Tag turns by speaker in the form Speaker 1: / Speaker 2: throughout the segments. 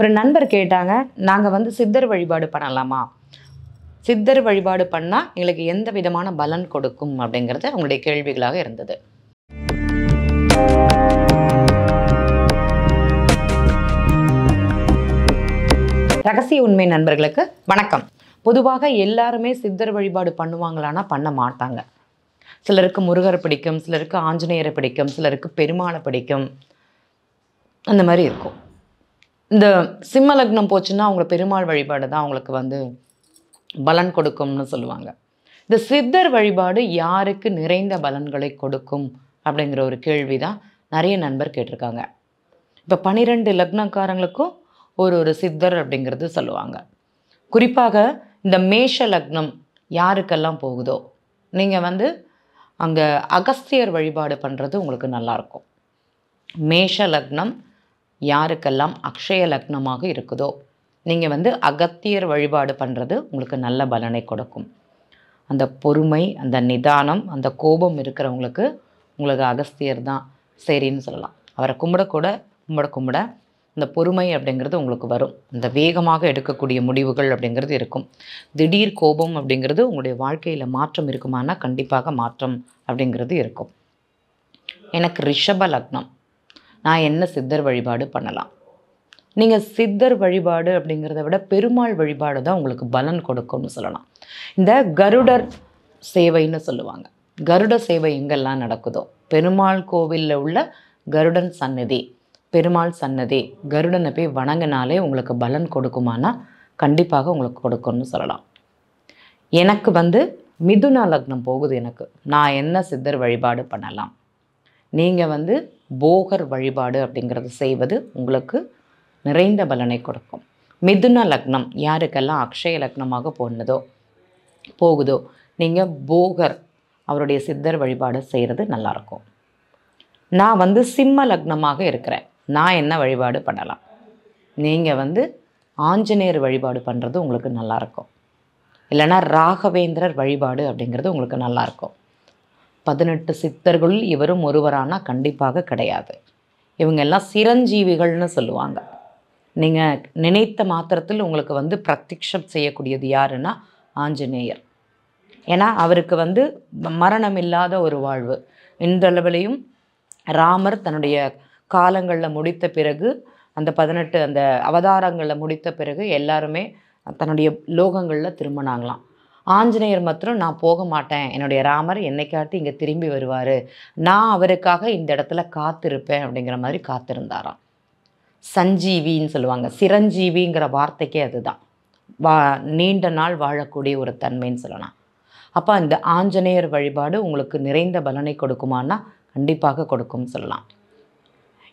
Speaker 1: ஒரு நண்பர் கேட்டாங்க நாங்கள் வந்து சித்தர் வழிபாடு பண்ணலாமா சித்தர் வழிபாடு பண்ணால் எங்களுக்கு எந்த விதமான பலன் கொடுக்கும் அப்படிங்கிறது அவங்களுடைய கேள்விகளாக இருந்தது ரகசிய உண்மை நண்பர்களுக்கு வணக்கம் பொதுவாக எல்லாருமே சித்தர் வழிபாடு பண்ணுவாங்களான்னா பண்ண மாட்டாங்க சிலருக்கு முருகரை பிடிக்கும் சிலருக்கு ஆஞ்சநேயரை பிடிக்கும் சிலருக்கு பெருமாளை பிடிக்கும் அந்த மாதிரி இருக்கும் இந்த சிம்ம லக்னம் போச்சுன்னா அவங்கள பெருமாள் வழிபாடு தான் அவங்களுக்கு வந்து பலன் கொடுக்கும்னு சொல்லுவாங்க இந்த சித்தர் வழிபாடு யாருக்கு நிறைந்த பலன்களை கொடுக்கும் அப்படிங்கிற ஒரு கேள்வி தான் நிறைய நண்பர் கேட்டிருக்காங்க இப்போ பனிரெண்டு லக்னக்காரங்களுக்கும் ஒரு ஒரு சித்தர் அப்படிங்கிறது சொல்லுவாங்க குறிப்பாக இந்த மேஷ லக்னம் யாருக்கெல்லாம் போகுதோ நீங்கள் வந்து அங்கே அகஸ்தியர் வழிபாடு பண்ணுறது உங்களுக்கு நல்லாயிருக்கும் மேஷ லக்னம் யாருக்கெல்லாம் அக்ஷய லக்னமாக இருக்குதோ நீங்கள் வந்து அகத்தியர் வழிபாடு பண்ணுறது உங்களுக்கு நல்ல பலனை கொடுக்கும் அந்த பொறுமை அந்த நிதானம் அந்த கோபம் இருக்கிறவங்களுக்கு உங்களுக்கு அகஸ்தியர் தான் சரின்னு சொல்லலாம் அவரை கும்பிடக்கூட கும்பிட கும்பிட இந்த பொறுமை அப்படிங்கிறது உங்களுக்கு வரும் இந்த வேகமாக எடுக்கக்கூடிய முடிவுகள் அப்படிங்கிறது இருக்கும் திடீர் கோபம் அப்படிங்கிறது உங்களுடைய வாழ்க்கையில் மாற்றம் இருக்குமானா கண்டிப்பாக மாற்றம் அப்படிங்கிறது இருக்கும் எனக்கு ரிஷப லக்னம் நான் என்ன சித்தர் வழிபாடு பண்ணலாம் நீங்கள் சித்தர் வழிபாடு அப்படிங்கிறத விட பெருமாள் வழிபாடு தான் உங்களுக்கு பலன் கொடுக்கும்னு சொல்லலாம் இந்த கருடர் சேவைன்னு சொல்லுவாங்க கருட சேவை எங்கெல்லாம் நடக்குதோ பெருமாள் கோவிலில் உள்ள கருடன் சன்னதி பெருமாள் சன்னதி கருடனை போய் வணங்கினாலே உங்களுக்கு பலன் கொடுக்குமானா கண்டிப்பாக உங்களுக்கு கொடுக்கும்னு சொல்லலாம் எனக்கு வந்து மிதுன லக்னம் போகுது எனக்கு நான் என்ன சித்தர் வழிபாடு பண்ணலாம் நீங்கள் வந்து போகர் வழிபாடு அப்படிங்கிறது செய்வது உங்களுக்கு நிறைந்த பலனை கொடுக்கும் மிதுன லக்னம் யாருக்கெல்லாம் அக்ஷய லக்னமாக போனதோ போகுதோ நீங்கள் போகர் அவருடைய சித்தர் வழிபாடு செய்கிறது நல்லாயிருக்கும் நான் வந்து சிம்ம லக்னமாக இருக்கிறேன் நான் என்ன வழிபாடு பண்ணலாம் நீங்கள் வந்து ஆஞ்சநேயர் வழிபாடு பண்ணுறது உங்களுக்கு நல்லாயிருக்கும் இல்லைனா ராகவேந்திரர் வழிபாடு அப்படிங்கிறது உங்களுக்கு நல்லாயிருக்கும் பதினெட்டு சித்தர்களுள் இவரும் ஒருவரானால் கண்டிப்பாக கிடையாது இவங்க எல்லாம் சிரஞ்சீவிகள்னு சொல்லுவாங்க நீங்கள் நினைத்த மாத்திரத்தில் உங்களுக்கு வந்து பிரத்யக்ஷம் செய்யக்கூடியது யாருன்னா ஆஞ்சநேயர் ஏன்னா அவருக்கு வந்து மரணம் இல்லாத ஒரு வாழ்வு இன்றளவிலையும் ராமர் தன்னுடைய காலங்களில் முடித்த பிறகு அந்த பதினெட்டு அந்த அவதாரங்களில் முடித்த பிறகு எல்லாருமே தன்னுடைய லோகங்களில் திரும்பினாங்களாம் ஆஞ்சநேயர் மாத்திரம் நான் போக மாட்டேன் என்னுடைய ராமர் காட்டி இங்கே திரும்பி வருவார் நான் அவருக்காக இந்த இடத்துல காத்திருப்பேன் அப்படிங்கிற மாதிரி காத்திருந்தாராம் சஞ்சீவின்னு சொல்லுவாங்க சிரஞ்சீவிங்கிற வார்த்தைக்கே அதுதான் வா நீண்ட நாள் வாழக்கூடிய ஒரு தன்மைன்னு சொல்லலாம் அப்போ இந்த ஆஞ்சநேயர் வழிபாடு உங்களுக்கு நிறைந்த பலனை கொடுக்குமானா கண்டிப்பாக கொடுக்கும்னு சொல்லலாம்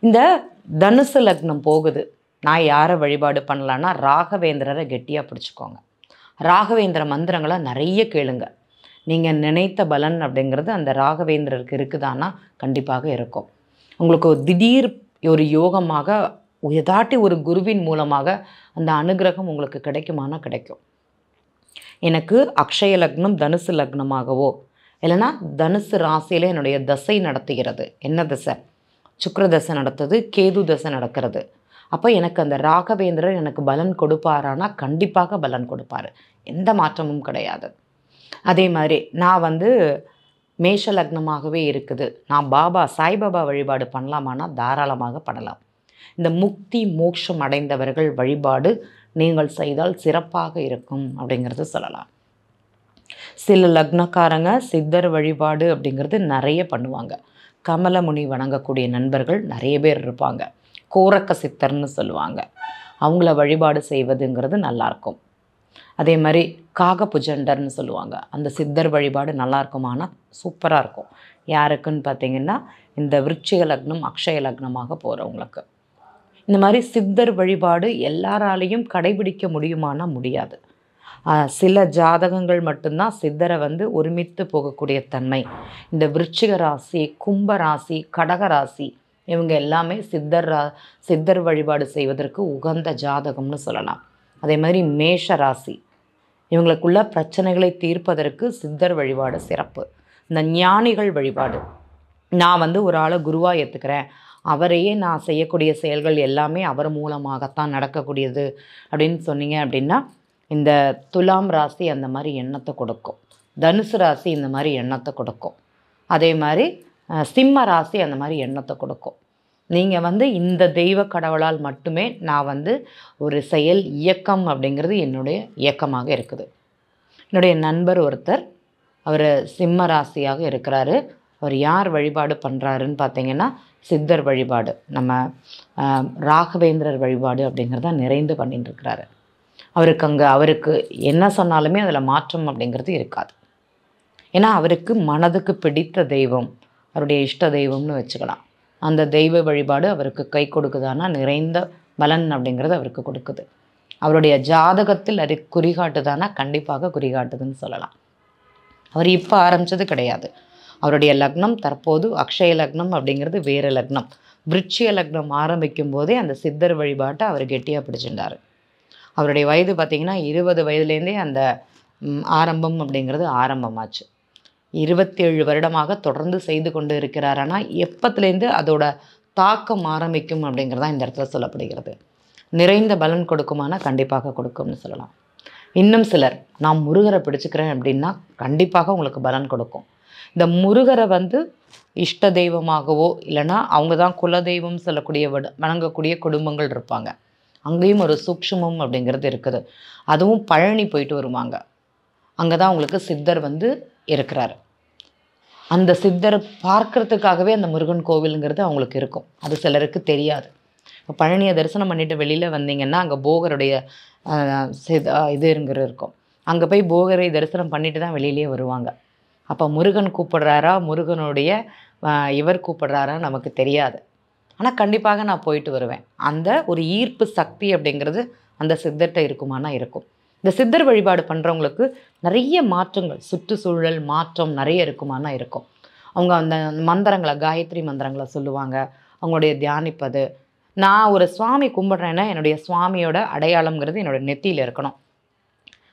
Speaker 1: இந்த தனுசு லக்னம் போகுது நான் யாரை வழிபாடு பண்ணலான்னா ராகவேந்திரரை கெட்டியாக பிடிச்சிக்கோங்க ராகவேந்திர மந்திரங்களை நிறைய கேளுங்க நீங்கள் நினைத்த பலன் அப்படிங்கிறது அந்த ராகவேந்திரருக்கு இருக்குதானா கண்டிப்பாக இருக்கும் உங்களுக்கு திடீர் ஒரு யோகமாக எதாட்டி ஒரு குருவின் மூலமாக அந்த அனுகிரகம் உங்களுக்கு கிடைக்குமானா கிடைக்கும் எனக்கு அக்ஷய லக்னம் தனுசு லக்னமாகவோ இல்லைனா தனுசு ராசியில் என்னுடைய தசை நடத்துகிறது என்ன தசை சுக்கர தசை நடத்துது கேது தசை நடக்கிறது அப்போ எனக்கு அந்த ராகவேந்திரர் எனக்கு பலன் கொடுப்பாரானா கண்டிப்பாக பலன் கொடுப்பார் எந்த மாற்றமும் கிடையாது அதே மாதிரி நான் வந்து மேஷ லக்னமாகவே இருக்குது நான் பாபா சாய்பாபா வழிபாடு பண்ணலாமானா தாராளமாக பண்ணலாம் இந்த முக்தி மோட்சம் அடைந்தவர்கள் வழிபாடு நீங்கள் செய்தால் சிறப்பாக இருக்கும் அப்படிங்கிறது சொல்லலாம் சில லக்னக்காரங்க சித்தர் வழிபாடு அப்படிங்கிறது நிறைய பண்ணுவாங்க கமலமுனி வணங்கக்கூடிய நண்பர்கள் நிறைய பேர் இருப்பாங்க கோரக்க சித்தர்னு சொல்லுவாங்க அவங்கள வழிபாடு செய்வதுங்கிறது நல்லாயிருக்கும் அதே மாதிரி காக புஜண்டர்னு சொல்லுவாங்க அந்த சித்தர் வழிபாடு நல்லாயிருக்கும் ஆனால் சூப்பராக இருக்கும் யாருக்குன்னு பார்த்தீங்கன்னா இந்த விருட்சிக லக்னம் அக்ஷய லக்னமாக போகிறவங்களுக்கு இந்த மாதிரி சித்தர் வழிபாடு எல்லாராலேயும் கடைபிடிக்க முடியுமானா முடியாது சில ஜாதகங்கள் மட்டும்தான் சித்தரை வந்து ஒருமித்து போகக்கூடிய தன்மை இந்த விருட்சிக ராசி கும்ப ராசி கடக ராசி இவங்க எல்லாமே சித்தர் சித்தர் வழிபாடு செய்வதற்கு உகந்த ஜாதகம்னு சொல்லலாம் அதே மாதிரி மேஷ ராசி இவங்களுக்குள்ள பிரச்சனைகளை தீர்ப்பதற்கு சித்தர் வழிபாடு சிறப்பு இந்த ஞானிகள் வழிபாடு நான் வந்து ஒரு ஆளை குருவாக ஏற்றுக்கிறேன் அவரையே நான் செய்யக்கூடிய செயல்கள் எல்லாமே அவர் மூலமாகத்தான் நடக்கக்கூடியது அப்படின்னு சொன்னீங்க அப்படின்னா இந்த துலாம் ராசி அந்த மாதிரி எண்ணத்தை கொடுக்கும் தனுசு ராசி இந்த மாதிரி எண்ணத்தை கொடுக்கும் அதே மாதிரி சிம்ம ராசி அந்த மாதிரி எண்ணத்தை கொடுக்கும் நீங்கள் வந்து இந்த தெய்வ கடவுளால் மட்டுமே நான் வந்து ஒரு செயல் இயக்கம் அப்படிங்கிறது என்னுடைய இயக்கமாக இருக்குது என்னுடைய நண்பர் ஒருத்தர் அவர் சிம்ம ராசியாக இருக்கிறாரு அவர் யார் வழிபாடு பண்ணுறாருன்னு பார்த்தீங்கன்னா சித்தர் வழிபாடு நம்ம ராகவேந்திரர் வழிபாடு அப்படிங்கிறத நிறைந்து பண்ணிட்டு இருக்கிறாரு அவருக்கு அங்கே அவருக்கு என்ன சொன்னாலுமே அதில் மாற்றம் அப்படிங்கிறது இருக்காது ஏன்னா அவருக்கு மனதுக்கு பிடித்த தெய்வம் அவருடைய இஷ்ட தெய்வம்னு வச்சுக்கலாம் அந்த தெய்வ வழிபாடு அவருக்கு கை கொடுக்குதானா நிறைந்த பலன் அப்படிங்கிறது அவருக்கு கொடுக்குது அவருடைய ஜாதகத்தில் அது குறிகாட்டுதானா கண்டிப்பாக குறிகாட்டுதுன்னு சொல்லலாம் அவர் இப்போ ஆரம்பித்தது கிடையாது அவருடைய லக்னம் தற்போது அக்ஷய லக்னம் அப்படிங்கிறது வேறு லக்னம் விருட்சிய லக்னம் ஆரம்பிக்கும் போதே அந்த சித்தர் வழிபாட்டை அவர் கெட்டியாக பிடிச்சிருந்தார் அவருடைய வயது பார்த்திங்கன்னா இருபது வயதுலேருந்தே அந்த ஆரம்பம் அப்படிங்கிறது ஆரம்பமாச்சு இருபத்தேழு வருடமாக தொடர்ந்து செய்து கொண்டு இருக்கிறார் ஆனால் எப்பத்துலேருந்து அதோட தாக்கம் ஆரம்பிக்கும் அப்படிங்கிறதா இந்த இடத்துல சொல்லப்படுகிறது நிறைந்த பலன் கொடுக்குமானா கண்டிப்பாக கொடுக்கும்னு சொல்லலாம் இன்னும் சிலர் நான் முருகரை பிடிச்சிக்கிறேன் அப்படின்னா கண்டிப்பாக உங்களுக்கு பலன் கொடுக்கும் இந்த முருகரை வந்து இஷ்ட தெய்வமாகவோ இல்லைனா அவங்க தான் குலதெய்வம் சொல்லக்கூடிய வணங்கக்கூடிய குடும்பங்கள் இருப்பாங்க அங்கேயும் ஒரு சூக்ஷமம் அப்படிங்கிறது இருக்குது அதுவும் பழனி போயிட்டு வருவாங்க அங்கே தான் உங்களுக்கு சித்தர் வந்து இருக்கிறார் அந்த சித்தர் பார்க்கறதுக்காகவே அந்த முருகன் கோவிலுங்கிறது அவங்களுக்கு இருக்கும் அது சிலருக்கு தெரியாது இப்போ பழனியை தரிசனம் பண்ணிவிட்டு வெளியில் வந்தீங்கன்னா அங்கே போகருடைய இது இருங்கிற இருக்கும் அங்கே போய் போகரை தரிசனம் பண்ணிட்டு தான் வெளியிலேயே வருவாங்க அப்போ முருகன் கூப்பிடுறாரா முருகனுடைய இவர் கூப்பிடுறாரா நமக்கு தெரியாது ஆனால் கண்டிப்பாக நான் போயிட்டு வருவேன் அந்த ஒரு ஈர்ப்பு சக்தி அப்படிங்கிறது அந்த சித்தர்கிட்ட இருக்குமானா இருக்கும் இந்த சித்தர் வழிபாடு பண்ணுறவங்களுக்கு நிறைய மாற்றங்கள் சுற்றுச்சூழல் மாற்றம் நிறைய இருக்குமானா இருக்கும் அவங்க அந்த மந்திரங்களை காயத்ரி மந்திரங்களை சொல்லுவாங்க அவங்களுடைய தியானிப்பது நான் ஒரு சுவாமி கும்பிட்றேன்னா என்னுடைய சுவாமியோட அடையாளம்ங்கிறது என்னோட நெத்தியில் இருக்கணும்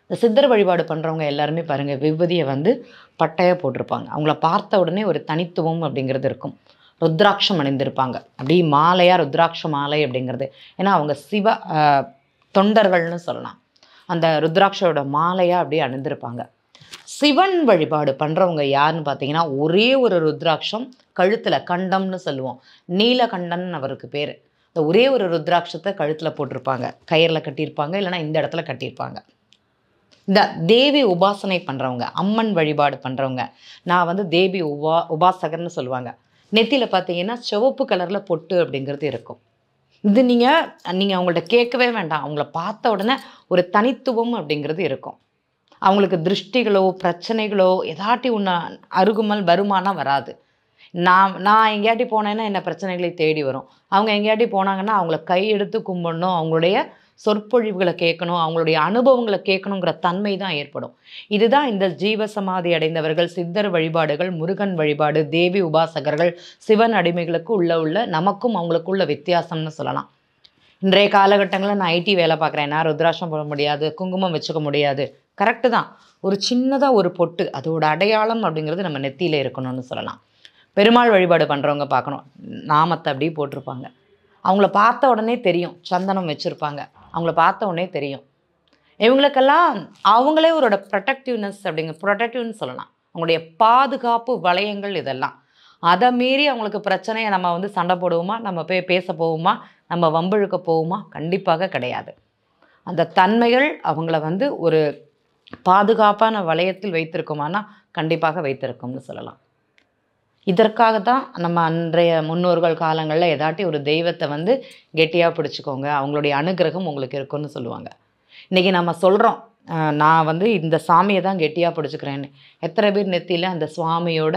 Speaker 1: இந்த சித்தர் வழிபாடு பண்ணுறவங்க எல்லாருமே பாருங்கள் விபதியை வந்து பட்டையாக போட்டிருப்பாங்க அவங்கள பார்த்த உடனே ஒரு தனித்துவம் அப்படிங்கிறது இருக்கும் ருத்ராட்சம் அணிந்திருப்பாங்க அப்படி மாலையாக ருத்ராட்ச மாலை அப்படிங்கிறது ஏன்னா அவங்க சிவ தொண்டர்கள்னு சொல்லலாம் அந்த ருத்ராட்சோட மாலையாக அப்படியே அணிந்திருப்பாங்க சிவன் வழிபாடு பண்ணுறவங்க யாருன்னு பார்த்தீங்கன்னா ஒரே ஒரு ருத்ராட்சம் கழுத்தில் கண்டம்னு சொல்லுவோம் நீலகண்டன் அவருக்கு பேர் இந்த ஒரே ஒரு ருத்ராட்சத்தை கழுத்தில் போட்டிருப்பாங்க கயிறில் கட்டியிருப்பாங்க இல்லைனா இந்த இடத்துல கட்டியிருப்பாங்க இந்த தேவி உபாசனை பண்ணுறவங்க அம்மன் வழிபாடு பண்ணுறவங்க நான் வந்து தேவி உபா உபாசகர்னு சொல்லுவாங்க நெத்தியில் பார்த்தீங்கன்னா சிவப்பு கலரில் பொட்டு அப்படிங்கிறது இருக்கும் இது நீங்கள் நீங்கள் அவங்கள்ட்ட கேட்கவே வேண்டாம் அவங்கள பார்த்த உடனே ஒரு தனித்துவம் அப்படிங்கிறது இருக்கும் அவங்களுக்கு திருஷ்டிகளோ பிரச்சனைகளோ எதாட்டி ஒன்று அருகுமல் வருமானம் வராது நான் நான் எங்கேயாட்டி போனேன்னா என்ன பிரச்சனைகளை தேடி வரும் அவங்க எங்கேயாட்டி போனாங்கன்னா அவங்கள கையெடுத்து கும்பிடணும் அவங்களுடைய சொற்பொழிவுகளை கேட்கணும் அவங்களுடைய அனுபவங்களை கேட்கணுங்கிற தன்மை தான் ஏற்படும் இதுதான் இந்த ஜீவ சமாதி அடைந்தவர்கள் சித்தர் வழிபாடுகள் முருகன் வழிபாடு தேவி உபாசகர்கள் சிவன் அடிமைகளுக்கு உள்ள உள்ள நமக்கும் அவங்களுக்கு உள்ள வித்தியாசம்னு சொல்லலாம் இன்றைய காலகட்டங்களில் நான் ஐடி வேலை பார்க்குறேன் நான் ருத்ராசம் போட முடியாது குங்குமம் வச்சுக்க முடியாது கரெக்டு தான் ஒரு சின்னதாக ஒரு பொட்டு அதோட அடையாளம் அப்படிங்கிறது நம்ம நெத்தியில் இருக்கணும்னு சொல்லலாம் பெருமாள் வழிபாடு பண்ணுறவங்க பார்க்கணும் நாமத்தை அப்படியே போட்டிருப்பாங்க அவங்கள பார்த்த உடனே தெரியும் சந்தனம் வச்சுருப்பாங்க அவங்கள பார்த்த உடனே தெரியும் இவங்களுக்கெல்லாம் அவங்களே ஒரு ப்ரொடக்டிவ்னஸ் அப்படிங்கிற ப்ரொடக்டிவ்னு சொல்லலாம் அவங்களுடைய பாதுகாப்பு வளையங்கள் இதெல்லாம் அதை மீறி அவங்களுக்கு பிரச்சனையை நம்ம வந்து சண்டை போடுவோமா நம்ம போய் பேச போவோமா நம்ம வம்பிழுக்க போவோமா கண்டிப்பாக கிடையாது அந்த தன்மைகள் அவங்கள வந்து ஒரு பாதுகாப்பான வளையத்தில் வைத்திருக்குமானா கண்டிப்பாக வைத்திருக்கும்னு சொல்லலாம் இதற்காக தான் நம்ம அன்றைய முன்னோர்கள் காலங்களில் ஏதாட்டி ஒரு தெய்வத்தை வந்து கெட்டியாக பிடிச்சிக்கோங்க அவங்களுடைய அனுகிரகம் உங்களுக்கு இருக்குன்னு சொல்லுவாங்க இன்றைக்கி நம்ம சொல்கிறோம் நான் வந்து இந்த சாமியை தான் கெட்டியாக பிடிச்சிக்கிறேன்னு எத்தனை பேர் நெத்தியில் அந்த சுவாமியோட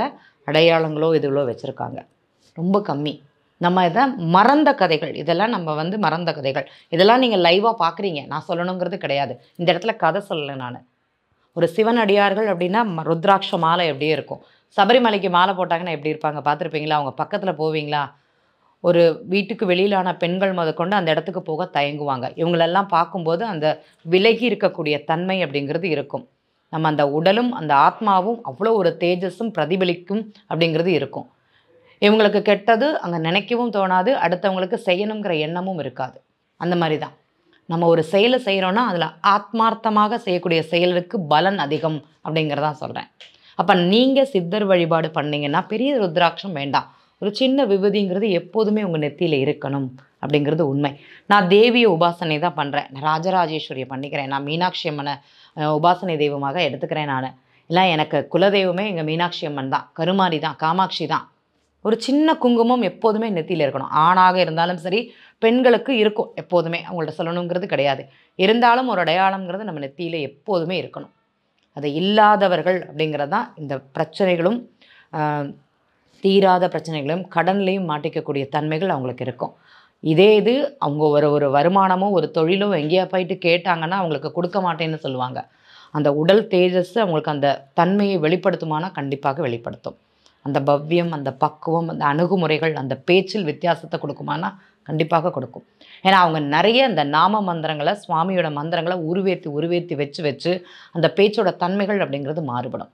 Speaker 1: அடையாளங்களோ இதுகளோ வச்சுருக்காங்க ரொம்ப கம்மி நம்ம இதை மறந்த கதைகள் இதெல்லாம் நம்ம வந்து மறந்த கதைகள் இதெல்லாம் நீங்கள் லைவாக பார்க்குறீங்க நான் சொல்லணுங்கிறது கிடையாது இந்த இடத்துல கதை சொல்லலை நான் ஒரு சிவனடியார்கள் அப்படின்னா ருத்ராட்ச மாலை அப்படியே இருக்கும் சபரிமலைக்கு மாலை போட்டாங்கன்னா எப்படி இருப்பாங்க பார்த்துருப்பீங்களா அவங்க பக்கத்தில் போவீங்களா ஒரு வீட்டுக்கு வெளியிலான பெண்கள் முதற்கொண்டு அந்த இடத்துக்கு போக தயங்குவாங்க இவங்களெல்லாம் பார்க்கும்போது அந்த விலகி இருக்கக்கூடிய தன்மை அப்படிங்கிறது இருக்கும் நம்ம அந்த உடலும் அந்த ஆத்மாவும் அவ்வளோ ஒரு தேஜஸும் பிரதிபலிக்கும் அப்படிங்கிறது இருக்கும் இவங்களுக்கு கெட்டது அங்கே நினைக்கவும் தோணாது அடுத்தவங்களுக்கு செய்யணுங்கிற எண்ணமும் இருக்காது அந்த மாதிரி தான் நம்ம ஒரு செயலை செய்கிறோன்னா அதில் ஆத்மார்த்தமாக செய்யக்கூடிய செயலுக்கு பலன் அதிகம் அப்படிங்கிறதான் சொல்கிறேன் அப்போ நீங்கள் சித்தர் வழிபாடு பண்ணீங்கன்னா பெரிய ருத்ராட்சம் வேண்டாம் ஒரு சின்ன விபதிங்கிறது எப்போதுமே உங்கள் நெத்தியில் இருக்கணும் அப்படிங்கிறது உண்மை நான் தேவியை உபாசனை தான் பண்ணுறேன் ராஜராஜேஸ்வரியை பண்ணிக்கிறேன் நான் மீனாட்சி அம்மனை உபாசனை தெய்வமாக எடுத்துக்கிறேன் நான் இல்லை எனக்கு குலதெய்வமே எங்கள் மீனாட்சி அம்மன் தான் கருமாரி தான் காமாட்சி தான் ஒரு சின்ன குங்குமம் எப்போதுமே நெத்தியில் இருக்கணும் ஆணாக இருந்தாலும் சரி பெண்களுக்கு இருக்கும் எப்போதுமே அவங்கள்ட்ட சொல்லணுங்கிறது கிடையாது இருந்தாலும் ஒரு அடையாளங்கிறது நம்ம நெத்தியில் எப்போதுமே இருக்கணும் அதை இல்லாதவர்கள் அப்படிங்கிறது தான் இந்த பிரச்சனைகளும் தீராத பிரச்சனைகளையும் கடன்லையும் மாட்டிக்கக்கூடிய தன்மைகள் அவங்களுக்கு இருக்கும் இதே இது அவங்க ஒரு ஒரு வருமானமும் ஒரு தொழிலும் எங்கேயா போயிட்டு கேட்டாங்கன்னா அவங்களுக்கு கொடுக்க மாட்டேன்னு சொல்லுவாங்க அந்த உடல் தேஜஸ் அவங்களுக்கு அந்த தன்மையை வெளிப்படுத்துமானா கண்டிப்பாக வெளிப்படுத்தும் அந்த பவ்யம் அந்த பக்குவம் அந்த அணுகுமுறைகள் அந்த பேச்சில் வித்தியாசத்தை கொடுக்குமானா கண்டிப்பாக கொடுக்கும் ஏன்னா அவங்க நிறைய அந்த நாம மந்திரங்களை சுவாமியோட மந்திரங்களை உருவேற்றி உருவேற்றி வச்சு வச்சு அந்த பேச்சோட தன்மைகள் அப்படிங்கிறது மாறுபடும்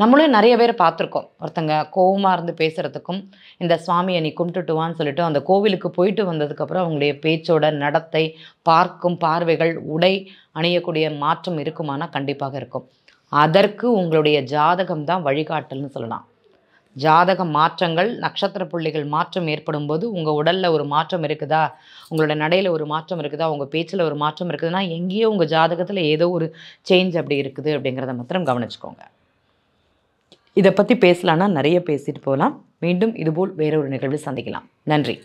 Speaker 1: நம்மளும் நிறைய பேர் பார்த்துருக்கோம் ஒருத்தங்க கோவமாக இருந்து பேசுகிறதுக்கும் இந்த சுவாமியை நீ கும்பிட்டுட்டுவான்னு சொல்லிட்டு அந்த கோவிலுக்கு போயிட்டு வந்ததுக்கப்புறம் அவங்களுடைய பேச்சோட நடத்தை பார்க்கும் பார்வைகள் உடை அணியக்கூடிய மாற்றம் இருக்குமானா கண்டிப்பாக இருக்கும் அதற்கு உங்களுடைய ஜாதகம் தான் வழிகாட்டல்னு சொல்லலாம் ஜாதக மாற்றங்கள் நட்சத்திர புள்ளிகள் மாற்றம் ஏற்படும் போது உங்கள் உடலில் ஒரு மாற்றம் இருக்குதா உங்களோட நடையில் ஒரு மாற்றம் இருக்குதா உங்கள் பேச்சில் ஒரு மாற்றம் இருக்குதுன்னா எங்கேயோ உங்கள் ஜாதகத்தில் ஏதோ ஒரு சேஞ்ச் அப்படி இருக்குது அப்படிங்கிறத மாத்திரம் கவனிச்சுக்கோங்க இதை பற்றி பேசலான்னா நிறைய பேசிட்டு போகலாம் மீண்டும் இதுபோல் வேறொரு நிகழ்வு சந்திக்கலாம் நன்றி